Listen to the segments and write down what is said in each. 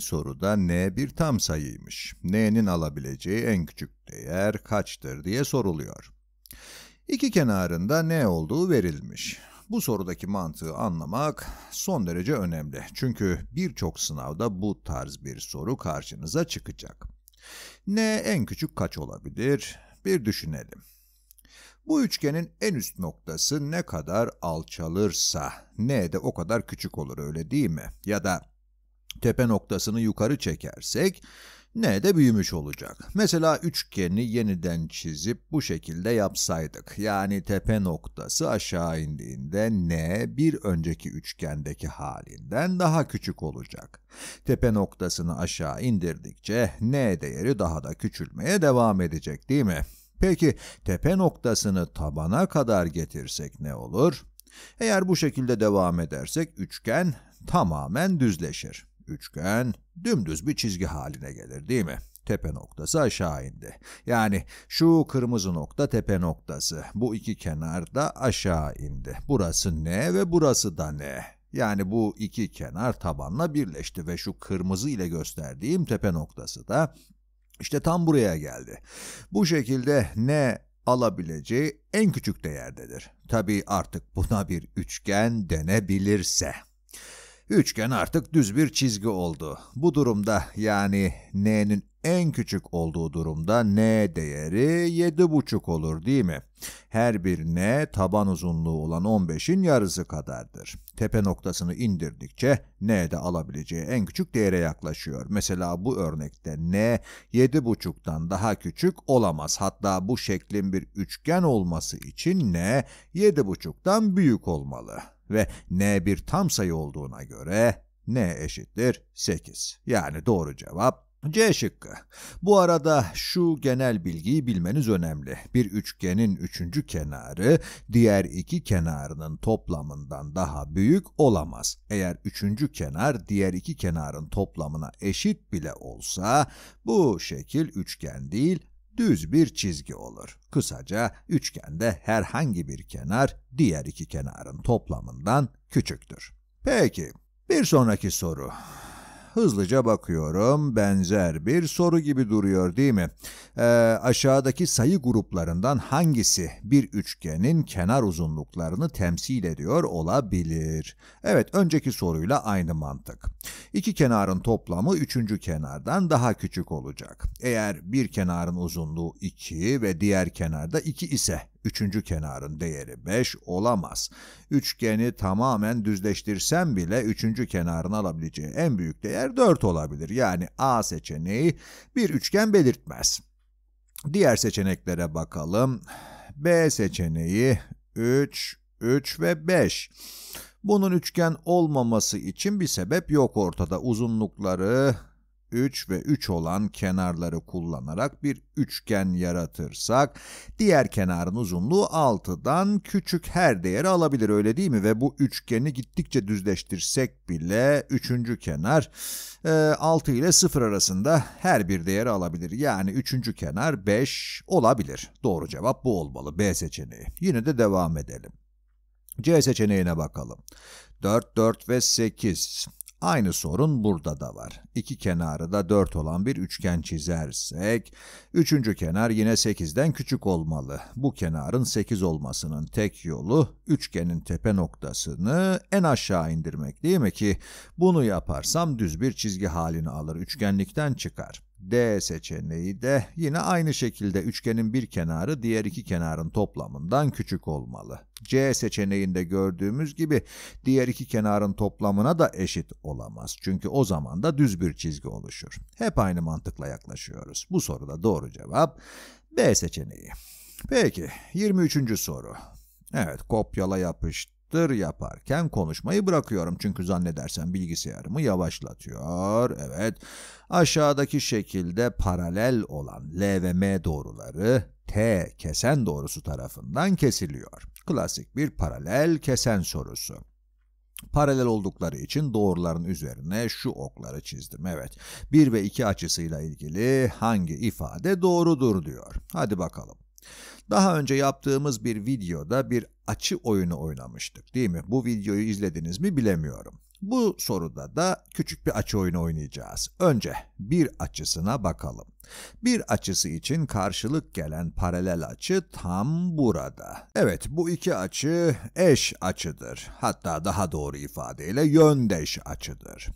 Soruda n bir tam sayıymış. n'nin alabileceği en küçük değer kaçtır diye soruluyor. İki kenarında n olduğu verilmiş. Bu sorudaki mantığı anlamak son derece önemli. Çünkü birçok sınavda bu tarz bir soru karşınıza çıkacak. n en küçük kaç olabilir? Bir düşünelim. Bu üçgenin en üst noktası ne kadar alçalırsa n de o kadar küçük olur öyle değil mi? Ya da tepe noktasını yukarı çekersek n de büyümüş olacak. Mesela üçgeni yeniden çizip bu şekilde yapsaydık. Yani tepe noktası aşağı indiğinde n bir önceki üçgendeki halinden daha küçük olacak. Tepe noktasını aşağı indirdikçe n değeri daha da küçülmeye devam edecek değil mi? Peki tepe noktasını tabana kadar getirsek ne olur? Eğer bu şekilde devam edersek üçgen tamamen düzleşir üçgen dümdüz bir çizgi haline gelir değil mi? Tepe noktası aşağı indi. Yani şu kırmızı nokta tepe noktası. Bu iki kenar da aşağı indi. Burası ne ve burası da ne? Yani bu iki kenar tabanla birleşti ve şu kırmızı ile gösterdiğim tepe noktası da işte tam buraya geldi. Bu şekilde ne alabileceği en küçük değerdedir. Tabii artık buna bir üçgen denebilirse. Üçgen artık düz bir çizgi oldu. Bu durumda yani n'nin en küçük olduğu durumda n değeri 7,5 olur değil mi? Her bir n taban uzunluğu olan 15'in yarısı kadardır. Tepe noktasını indirdikçe n de alabileceği en küçük değere yaklaşıyor. Mesela bu örnekte n 7,5'tan daha küçük olamaz. Hatta bu şeklin bir üçgen olması için n 7,5'tan büyük olmalı ve n bir tam sayı olduğuna göre n eşittir 8. Yani doğru cevap C şıkkı. Bu arada şu genel bilgiyi bilmeniz önemli. Bir üçgenin üçüncü kenarı diğer iki kenarının toplamından daha büyük olamaz. Eğer üçüncü kenar diğer iki kenarın toplamına eşit bile olsa bu şekil üçgen değil düz bir çizgi olur. Kısaca üçgende herhangi bir kenar diğer iki kenarın toplamından küçüktür. Peki, bir sonraki soru hızlıca bakıyorum. Benzer bir soru gibi duruyor değil mi? E, aşağıdaki sayı gruplarından hangisi bir üçgenin kenar uzunluklarını temsil ediyor olabilir? Evet, önceki soruyla aynı mantık. İki kenarın toplamı üçüncü kenardan daha küçük olacak. Eğer bir kenarın uzunluğu 2 ve diğer kenarda 2 ise Üçüncü kenarın değeri 5 olamaz. Üçgeni tamamen düzleştirsen bile üçüncü kenarın alabileceği en büyük değer 4 olabilir. Yani A seçeneği bir üçgen belirtmez. Diğer seçeneklere bakalım. B seçeneği 3, 3 ve 5. Bunun üçgen olmaması için bir sebep yok ortada. Uzunlukları 3 ve 3 olan kenarları kullanarak bir üçgen yaratırsak diğer kenarın uzunluğu 6'dan küçük her değeri alabilir öyle değil mi? Ve bu üçgeni gittikçe düzleştirsek bile 3. kenar 6 e, ile 0 arasında her bir değeri alabilir. Yani 3. kenar 5 olabilir. Doğru cevap bu olmalı B seçeneği. Yine de devam edelim. C seçeneğine bakalım. 4, 4 ve 8. Aynı sorun burada da var. İki kenarı da 4 olan bir üçgen çizersek, üçüncü kenar yine 8'den küçük olmalı. Bu kenarın 8 olmasının tek yolu üçgenin tepe noktasını en aşağı indirmek değil mi ki? Bunu yaparsam düz bir çizgi halini alır, üçgenlikten çıkar. D seçeneği de yine aynı şekilde üçgenin bir kenarı diğer iki kenarın toplamından küçük olmalı. C seçeneğinde gördüğümüz gibi diğer iki kenarın toplamına da eşit olamaz. Çünkü o zaman da düz bir çizgi oluşur. Hep aynı mantıkla yaklaşıyoruz. Bu soruda doğru cevap B seçeneği. Peki 23. soru. Evet kopyala yapıştır yaparken konuşmayı bırakıyorum çünkü zannedersen bilgisayarımı yavaşlatıyor. Evet aşağıdaki şekilde paralel olan L ve M doğruları T kesen doğrusu tarafından kesiliyor. Klasik bir paralel kesen sorusu. Paralel oldukları için doğruların üzerine şu okları çizdim. Evet, 1 ve 2 açısıyla ilgili hangi ifade doğrudur diyor. Hadi bakalım. Daha önce yaptığımız bir videoda bir açı oyunu oynamıştık değil mi? Bu videoyu izlediniz mi bilemiyorum. Bu soruda da küçük bir açı oyunu oynayacağız. Önce bir açısına bakalım. Bir açısı için karşılık gelen paralel açı tam burada. Evet, bu iki açı eş açıdır. Hatta daha doğru ifadeyle yöndeş açıdır.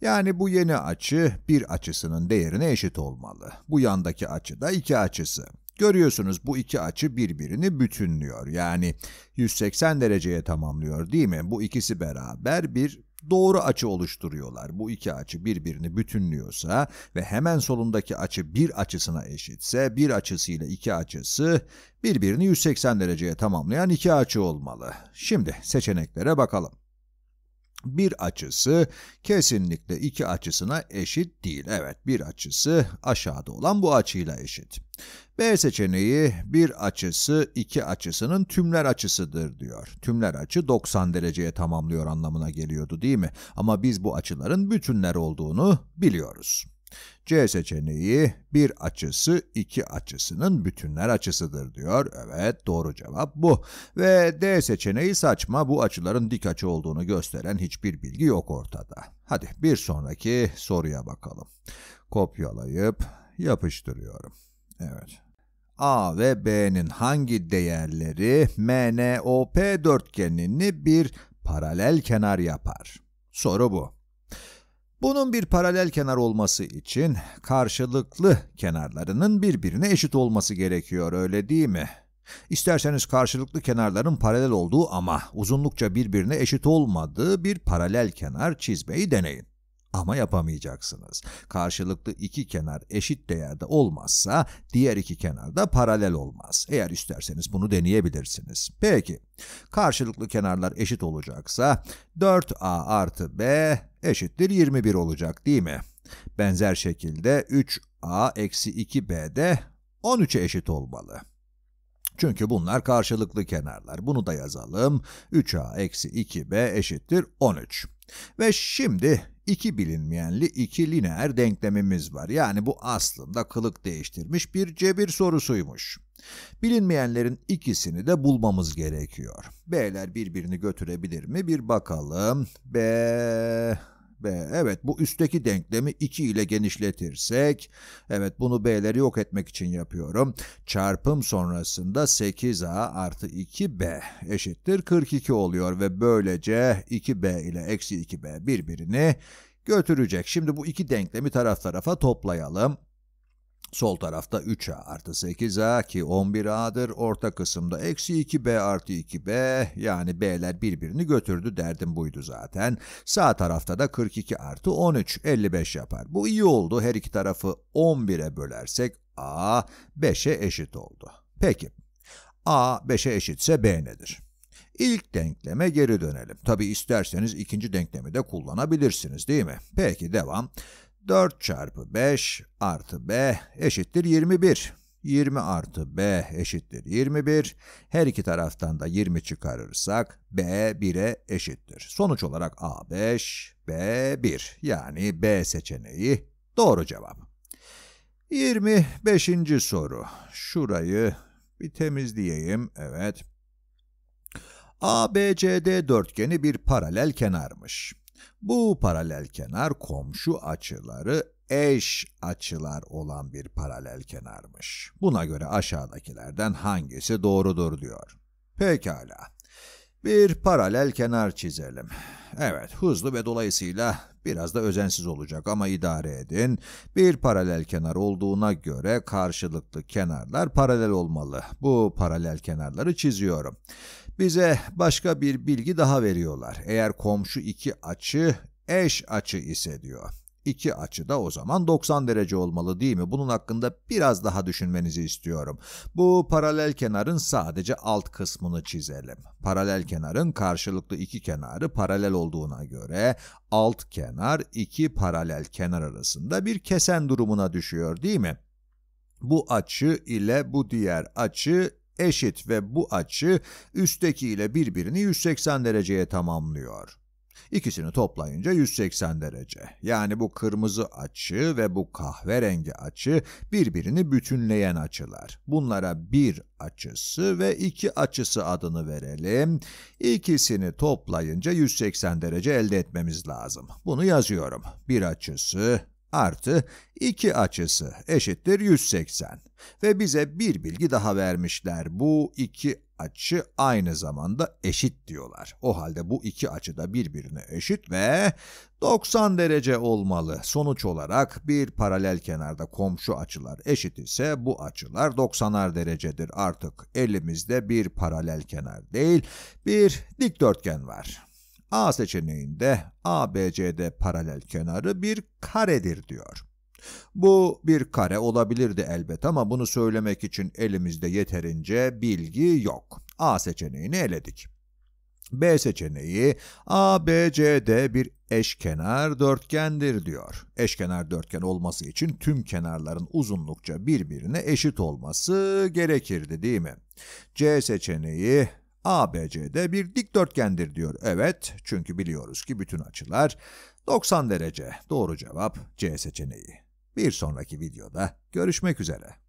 Yani bu yeni açı bir açısının değerine eşit olmalı. Bu yandaki açı da iki açısı. Görüyorsunuz bu iki açı birbirini bütünlüyor. Yani 180 dereceye tamamlıyor değil mi? Bu ikisi beraber bir doğru açı oluşturuyorlar. Bu iki açı birbirini bütünlüyorsa ve hemen solundaki açı bir açısına eşitse bir açısı ile iki açısı birbirini 180 dereceye tamamlayan iki açı olmalı. Şimdi seçeneklere bakalım bir açısı kesinlikle iki açısına eşit değil. Evet bir açısı aşağıda olan bu açıyla eşit. B seçeneği bir açısı iki açısının tümler açısıdır diyor. Tümler açı 90 dereceye tamamlıyor anlamına geliyordu değil mi? Ama biz bu açıların bütünler olduğunu biliyoruz. C seçeneği bir açısı iki açısının bütünler açısıdır diyor. Evet doğru cevap bu. Ve D seçeneği saçma bu açıların dik açı olduğunu gösteren hiçbir bilgi yok ortada. Hadi bir sonraki soruya bakalım. Kopyalayıp yapıştırıyorum. Evet. A ve B'nin hangi değerleri MNOP dörtgenini bir paralel kenar yapar? Soru bu. Bunun bir paralel kenar olması için karşılıklı kenarlarının birbirine eşit olması gerekiyor öyle değil mi? İsterseniz karşılıklı kenarların paralel olduğu ama uzunlukça birbirine eşit olmadığı bir paralel kenar çizmeyi deneyin. Ama yapamayacaksınız. Karşılıklı iki kenar eşit değerde olmazsa diğer iki kenar da paralel olmaz. Eğer isterseniz bunu deneyebilirsiniz. Peki, karşılıklı kenarlar eşit olacaksa 4a artı b eşittir 21 olacak değil mi? Benzer şekilde 3a eksi 2b de 13'e eşit olmalı. Çünkü bunlar karşılıklı kenarlar. Bunu da yazalım. 3a eksi 2b eşittir 13. Ve şimdi iki bilinmeyenli iki lineer denklemimiz var. Yani bu aslında kılık değiştirmiş bir cebir sorusuymuş. Bilinmeyenlerin ikisini de bulmamız gerekiyor. B'ler birbirini götürebilir mi? Bir bakalım. B... B. Evet bu üstteki denklemi 2 ile genişletirsek evet bunu B'leri yok etmek için yapıyorum. Çarpım sonrasında 8A artı 2B eşittir 42 oluyor ve böylece 2B ile eksi 2B birbirini götürecek. Şimdi bu iki denklemi taraf tarafa toplayalım. Sol tarafta 3A artı 8A ki 11A'dır. Orta kısımda eksi 2B artı 2B yani B'ler birbirini götürdü derdim buydu zaten. Sağ tarafta da 42 artı 13 55 yapar. Bu iyi oldu. Her iki tarafı 11'e bölersek A 5'e eşit oldu. Peki A 5'e eşitse B nedir? İlk denkleme geri dönelim. Tabi isterseniz ikinci denklemi de kullanabilirsiniz değil mi? Peki devam. 4 çarpı 5 artı b eşittir 21. 20 artı b eşittir 21. Her iki taraftan da 20 çıkarırsak b 1'e eşittir. Sonuç olarak a 5, b 1. Yani b seçeneği doğru cevap. 25. soru. Şurayı bir temizleyeyim. Evet. ABCD dörtgeni bir paralel kenarmış. Bu paralelkenar komşu açıları eş açılar olan bir paralelkenarmış. Buna göre aşağıdakilerden hangisi doğrudur diyor. Pekala. Bir paralelkenar çizelim. Evet, hızlı ve dolayısıyla biraz da özensiz olacak ama idare edin. Bir paralelkenar olduğuna göre karşılıklı kenarlar paralel olmalı. Bu paralel kenarları çiziyorum. Bize başka bir bilgi daha veriyorlar. Eğer komşu iki açı eş açı ise diyor. İki açı da o zaman 90 derece olmalı değil mi? Bunun hakkında biraz daha düşünmenizi istiyorum. Bu paralel kenarın sadece alt kısmını çizelim. Paralel kenarın karşılıklı iki kenarı paralel olduğuna göre alt kenar iki paralel kenar arasında bir kesen durumuna düşüyor değil mi? Bu açı ile bu diğer açı eşit ve bu açı üsttekiyle birbirini 180 dereceye tamamlıyor. İkisini toplayınca 180 derece. Yani bu kırmızı açı ve bu kahverengi açı birbirini bütünleyen açılar. Bunlara bir açısı ve iki açısı adını verelim. İkisini toplayınca 180 derece elde etmemiz lazım. Bunu yazıyorum. Bir açısı artı 2 açısı eşittir 180 ve bize bir bilgi daha vermişler. Bu iki açı aynı zamanda eşit diyorlar. O halde bu iki açı da birbirine eşit ve 90 derece olmalı. Sonuç olarak bir paralel kenarda komşu açılar eşit ise bu açılar 90'ar derecedir. Artık elimizde bir paralel kenar değil, bir dikdörtgen var. A seçeneğinde ABCD paralel kenarı bir karedir diyor. Bu bir kare olabilirdi elbet ama bunu söylemek için elimizde yeterince bilgi yok. A seçeneğini eledik. B seçeneği ABCD bir eşkenar dörtgendir diyor. Eşkenar dörtgen olması için tüm kenarların uzunlukça birbirine eşit olması gerekirdi değil mi? C seçeneği ABCD bir dikdörtgendir diyor. Evet, çünkü biliyoruz ki bütün açılar 90 derece. Doğru cevap C seçeneği. Bir sonraki videoda görüşmek üzere.